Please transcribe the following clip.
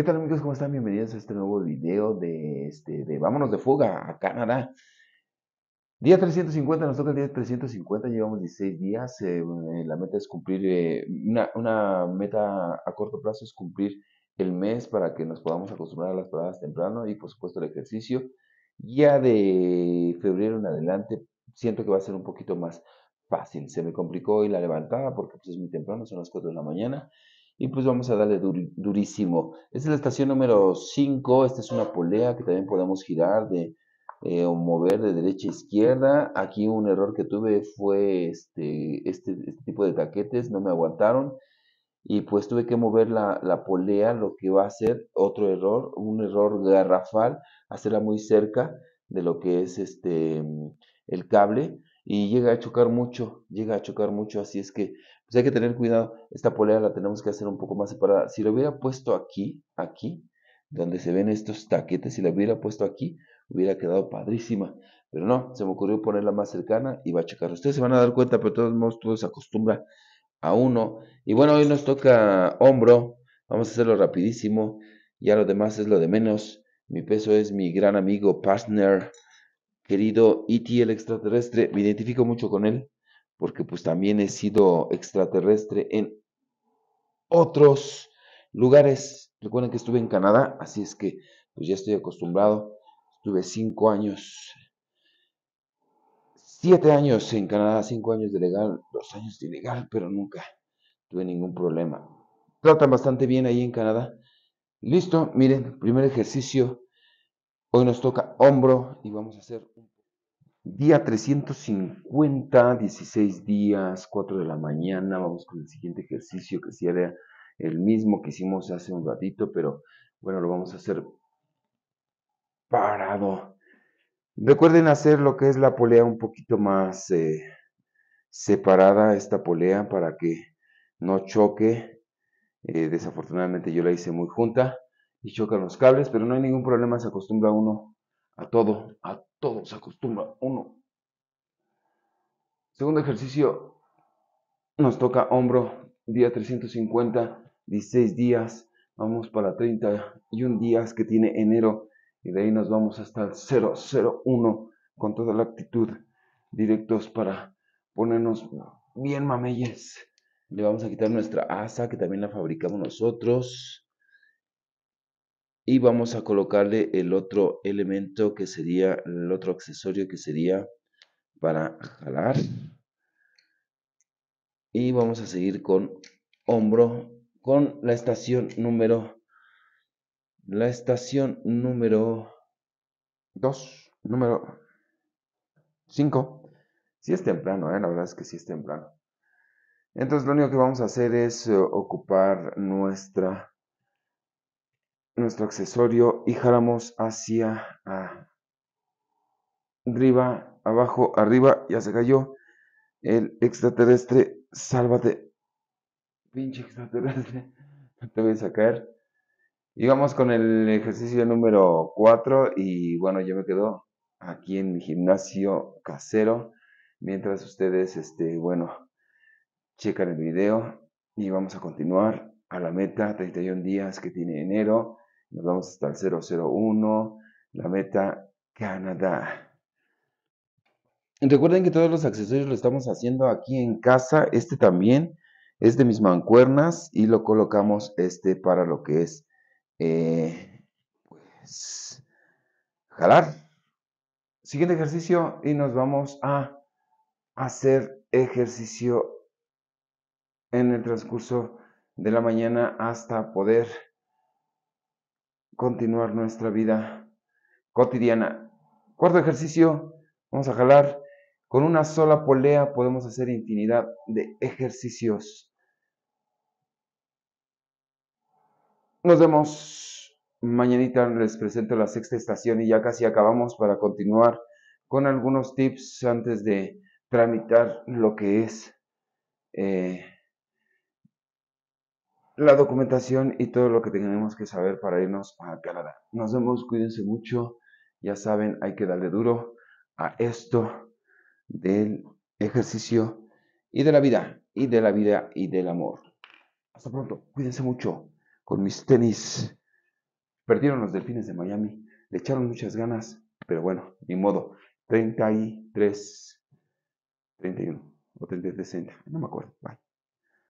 ¿Qué tal amigos? ¿Cómo están? Bienvenidos a este nuevo video de, este, de Vámonos de Fuga a Canadá. Día 350, nosotros el día 350, llevamos 16 días. Eh, eh, la meta es cumplir, eh, una, una, meta a corto plazo es cumplir el mes para que nos podamos acostumbrar a las paradas temprano y por supuesto el ejercicio. Ya de febrero en adelante siento que va a ser un poquito más fácil. Se me complicó hoy la levantada porque pues, es muy temprano, son las 4 de la mañana y pues vamos a darle durísimo. Esta es la estación número 5, esta es una polea que también podemos girar de, eh, o mover de derecha a izquierda. Aquí un error que tuve fue este, este, este, tipo de taquetes, no me aguantaron. Y pues tuve que mover la, la, polea, lo que va a ser otro error, un error garrafal, hacerla muy cerca de lo que es este el cable y llega a chocar mucho, llega a chocar mucho, así es que sea, pues, hay que tener cuidado, esta polea la tenemos que hacer un poco más separada. Si la hubiera puesto aquí, aquí, donde se ven estos taquetes, si la hubiera puesto aquí, hubiera quedado padrísima. Pero no, se me ocurrió ponerla más cercana y va a checar. Ustedes se van a dar cuenta, pero de todos modos todo se acostumbra a uno. Y bueno, hoy nos toca hombro. Vamos a hacerlo rapidísimo. Ya lo demás es lo de menos. Mi peso es mi gran amigo, partner, querido E.T. el extraterrestre. Me identifico mucho con él porque pues también he sido extraterrestre en otros lugares. Recuerden que estuve en Canadá, así es que pues ya estoy acostumbrado. Estuve cinco años, siete años en Canadá, cinco años de legal, dos años de ilegal, pero nunca tuve ningún problema. Tratan bastante bien ahí en Canadá. Listo, miren, primer ejercicio. Hoy nos toca hombro y vamos a hacer un Día 350, 16 días, 4 de la mañana. Vamos con el siguiente ejercicio que sería el mismo que hicimos hace un ratito, pero bueno, lo vamos a hacer parado. Recuerden hacer lo que es la polea un poquito más eh, separada, esta polea, para que no choque. Eh, desafortunadamente yo la hice muy junta y chocan los cables, pero no hay ningún problema, se acostumbra uno a todo, a todos se acostumbra uno. Segundo ejercicio, nos toca hombro, día 350, 16 días, vamos para 31 días que tiene enero y de ahí nos vamos hasta el 001 con toda la actitud directos para ponernos bien mameyes. Le vamos a quitar nuestra asa que también la fabricamos nosotros y vamos a colocarle el otro elemento que sería el otro accesorio que sería para jalar y vamos a seguir con hombro con la estación número la estación número 2 número 5 si sí es temprano ¿eh? la verdad es que si sí es temprano entonces lo único que vamos a hacer es eh, ocupar nuestra nuestro accesorio y jalamos hacia ah, arriba, abajo, arriba, ya se cayó. El extraterrestre, sálvate. Pinche extraterrestre, no te voy a caer. vamos con el ejercicio número 4 y bueno, yo me quedo aquí en mi gimnasio casero. Mientras ustedes, este, bueno, checan el video y vamos a continuar a la meta 31 días que tiene enero. Nos vamos hasta el 001, la meta Canadá. Recuerden que todos los accesorios lo estamos haciendo aquí en casa. Este también es de mis mancuernas y lo colocamos este para lo que es eh, pues, jalar. Siguiente ejercicio y nos vamos a hacer ejercicio en el transcurso de la mañana hasta poder continuar nuestra vida cotidiana. Cuarto ejercicio, vamos a jalar. Con una sola polea podemos hacer infinidad de ejercicios. Nos vemos mañanita, les presento la sexta estación y ya casi acabamos para continuar con algunos tips antes de tramitar lo que es eh, la documentación y todo lo que tenemos que saber para irnos a Canadá. Nos vemos, cuídense mucho. Ya saben, hay que darle duro a esto del ejercicio y de la vida, y de la vida y del amor. Hasta pronto, cuídense mucho con mis tenis. Perdieron los delfines de Miami, le echaron muchas ganas, pero bueno, ni modo. 33, 31 o 33, 60, no me acuerdo. Bye.